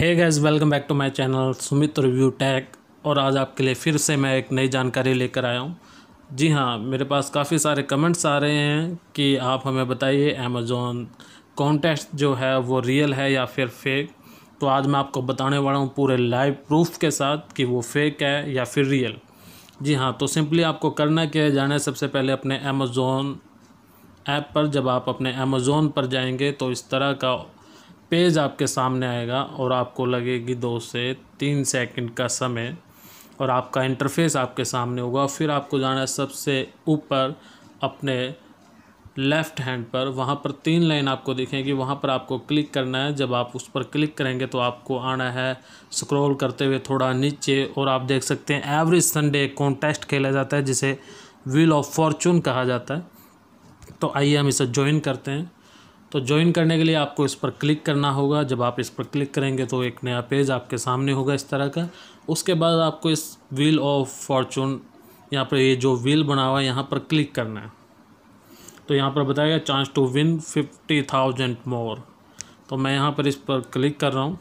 है guys welcome back to my channel Sumit review tech और आज आपके लिए फिर से मैं एक नई जानकारी लेकर आया हूँ जी हाँ मेरे पास काफ़ी सारे कमेंट्स आ रहे हैं कि आप हमें बताइए अमेज़ोन कॉन्टेस्ट जो है वो रियल है या फिर फेक तो आज मैं आपको बताने वाला हूँ पूरे लाइव प्रूफ के साथ कि वो फेक है या फिर रियल जी हाँ तो सिंपली आपको करना क्या है जाना सबसे पहले अपने अमेज़ोन ऐप पर जब आप अपने अमेज़ोन पर जाएंगे तो इस तरह का पेज आपके सामने आएगा और आपको लगेगी दो से तीन सेकंड का समय और आपका इंटरफेस आपके सामने होगा फिर आपको जाना है सबसे ऊपर अपने लेफ़्ट हैंड पर वहाँ पर तीन लाइन आपको दिखेंगी वहाँ पर आपको क्लिक करना है जब आप उस पर क्लिक करेंगे तो आपको आना है स्क्रॉल करते हुए थोड़ा नीचे और आप देख सकते हैं एवरी संडे कॉन्टेस्ट खेला जाता है जिसे व्हील ऑफ फॉर्चून कहा जाता है तो आइए हम इसे ज्वाइन करते हैं तो ज्वाइन करने के लिए आपको इस पर क्लिक करना होगा जब आप इस पर क्लिक करेंगे तो एक नया पेज आपके सामने होगा इस तरह का उसके बाद आपको इस व्हील ऑफ फॉर्चून यहाँ पर ये जो व्हील बना हुआ है यहाँ पर क्लिक करना है तो यहाँ पर बताएगा chance to win fifty thousand more तो मैं यहाँ पर इस पर क्लिक कर रहा हूँ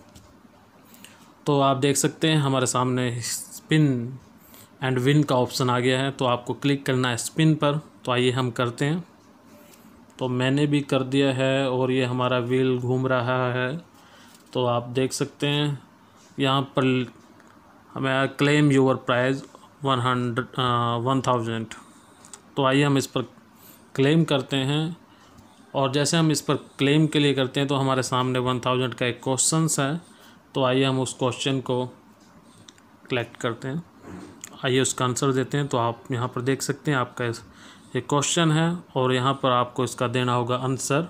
तो आप देख सकते हैं हमारे सामने स्पिन एंड विन का ऑप्शन आ गया है तो आपको क्लिक करना है स्पिन पर तो आइए हम करते हैं तो मैंने भी कर दिया है और ये हमारा व्हील घूम रहा है तो आप देख सकते हैं यहाँ पर हमें claim your prize one hundred one thousand तो आइए हम इस पर क्लेम करते हैं और जैसे हम इस पर क्लेम के लिए करते हैं तो हमारे सामने वन थाउजेंड का एक क्वेश्चन है तो आइए हम उस क्वेश्चन को कलेक्ट करते हैं आइए उसका आंसर देते हैं तो आप यहाँ पर देख सकते हैं आपका ये क्वेश्चन है और यहाँ पर आपको इसका देना होगा आंसर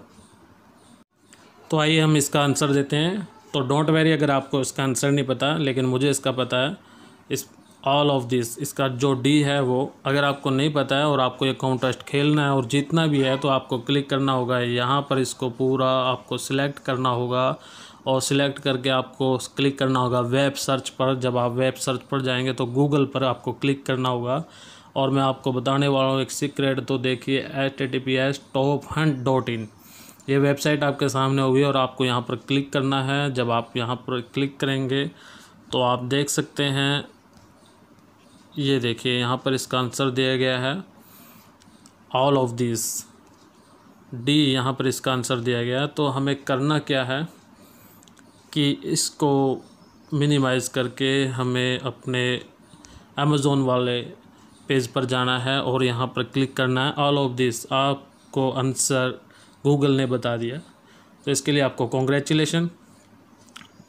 तो आइए हम इसका आंसर देते हैं तो डोंट वेरी अगर आपको इसका आंसर नहीं पता लेकिन मुझे इसका पता है इस ऑल ऑफ दिस इसका जो डी है वो अगर आपको नहीं पता है और आपको ये कॉन्टेस्ट खेलना है और जीतना भी है तो आपको क्लिक करना होगा यहाँ पर इसको पूरा आपको सिलेक्ट करना होगा और सिलेक्ट करके आपको क्लिक करना होगा वेब सर्च पर जब आप वेब सर्च पर जाएंगे तो गूगल पर आपको क्लिक करना होगा और मैं आपको बताने वाला हूँ एक सीक्रेट तो देखिए H T T P S top hand dot in ये वेबसाइट आपके सामने होगी और आपको यहाँ पर क्लिक करना है जब आप यहाँ पर क्लिक करेंगे तो आप देख सकते हैं ये देखिए यहाँ पर इसका आंसर दिया गया है ऑल ऑफ दिस डी यहाँ पर इसका आंसर दिया गया है तो हमें करना क्या है कि इसको मिनिमाइज़ करके हमें अपने अमेज़ोन वाले पेज पर जाना है और यहाँ पर क्लिक करना है ऑल ऑफ दिस आपको आंसर गूगल ने बता दिया तो इसके लिए आपको कॉन्ग्रेचुलेशन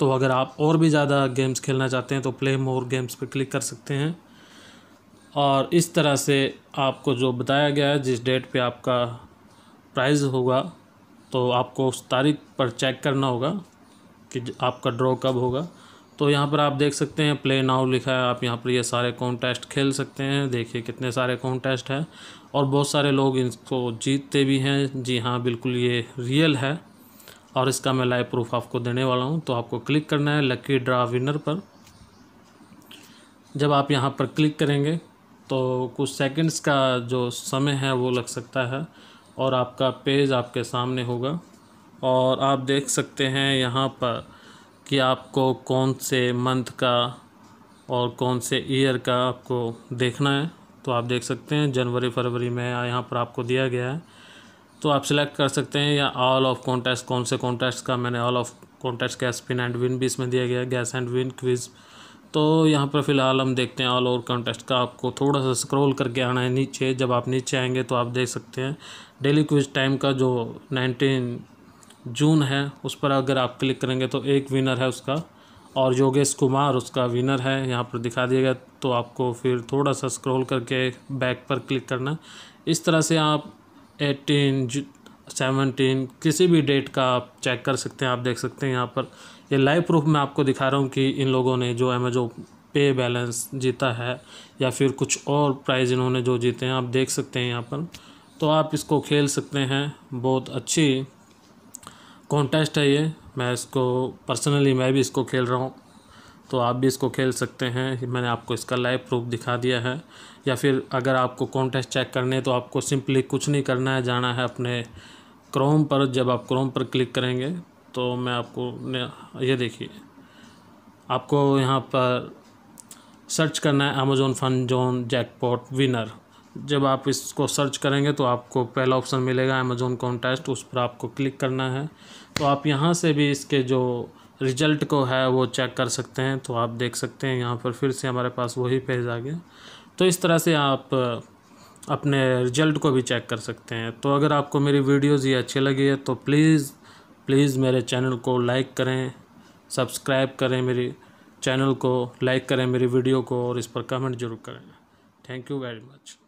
तो अगर आप और भी ज़्यादा गेम्स खेलना चाहते हैं तो प्ले मोर गेम्स पर क्लिक कर सकते हैं और इस तरह से आपको जो बताया गया है जिस डेट पे आपका प्राइज़ होगा तो आपको उस तारीख पर चेक करना होगा कि आपका ड्रॉ कब होगा तो यहाँ पर आप देख सकते हैं प्ले नाउ लिखा है आप यहाँ पर ये सारे कॉन्टेस्ट खेल सकते हैं देखिए कितने सारे कॉन्टेस्ट हैं और बहुत सारे लोग इनको जीतते भी हैं जी हाँ बिल्कुल ये रियल है और इसका मैं लाइव प्रूफ आपको देने वाला हूँ तो आपको क्लिक करना है लकी ड्रा विनर पर जब आप यहाँ पर क्लिक करेंगे तो कुछ सेकंड्स का जो समय है वो लग सकता है और आपका पेज आपके सामने होगा और आप देख सकते हैं यहाँ पर कि आपको कौन से मंथ का और कौन से ईयर का आपको देखना है तो आप देख सकते हैं जनवरी फरवरी में यहाँ पर आपको दिया गया है तो आप सिलेक्ट कर सकते हैं या ऑल ऑफ कॉन्टेस्ट कौन से कॉन्टेस्ट का मैंने all of contest guess pin and win भी इसमें दिया गया है गैस एंड विन क्विज़ तो यहाँ पर फ़िलहाल हम देखते हैं ऑल ओवर कॉन्टेस्ट का आपको थोड़ा सा स्क्रॉल करके आना है नीचे जब आप नीचे आएंगे तो आप देख सकते हैं डेली क्विज टाइम का जो नाइनटीन जून है उस पर अगर आप क्लिक करेंगे तो एक विनर है उसका और योगेश कुमार उसका विनर है यहाँ पर दिखा दिया गया तो आपको फिर थोड़ा सा स्क्रॉल करके बैक पर क्लिक करना इस तरह से आप एटीन सेवनटीन किसी भी डेट का आप चेक कर सकते हैं आप देख सकते हैं यहाँ पर ये लाइव प्रूफ मैं आपको दिखा रहा हूँ कि इन लोगों ने जो अमेजो पे बैलेंस जीता है या फिर कुछ और प्राइज़ इन्होंने जो जीते हैं आप देख सकते हैं यहाँ पर तो आप इसको खेल सकते हैं बहुत अच्छी कॉन्टेस्ट है ये मैं इसको पर्सनली मैं भी इसको खेल रहा हूँ तो आप भी इसको खेल सकते हैं मैंने आपको इसका लाइव प्रूफ दिखा दिया है या फिर अगर आपको कॉन्टेस्ट चेक करने तो आपको सिंपली कुछ नहीं करना है जाना है अपने क्रोम पर जब आप क्रोम पर क्लिक करेंगे तो मैं आपको ये देखिए आपको यहाँ पर सर्च करना है Amazon fun zone jackpot winner जब आप इसको सर्च करेंगे तो आपको पहला ऑप्शन मिलेगा अमेजोन कॉन्टेस्ट उस पर आपको क्लिक करना है तो आप यहाँ से भी इसके जो रिजल्ट को है वो चेक कर सकते हैं तो आप देख सकते हैं यहाँ पर फिर से हमारे पास वही पेज आ गया तो इस तरह से आप अपने रिजल्ट को भी चेक कर सकते हैं तो अगर आपको मेरी वीडियोज़ ये अच्छी लगी है तो प्लीज़ प्लीज़ मेरे चैनल को लाइक करें सब्सक्राइब करें मेरी चैनल को लाइक करें मेरी वीडियो को और इस पर कमेंट जरूर करें थैंक यू वेरी मच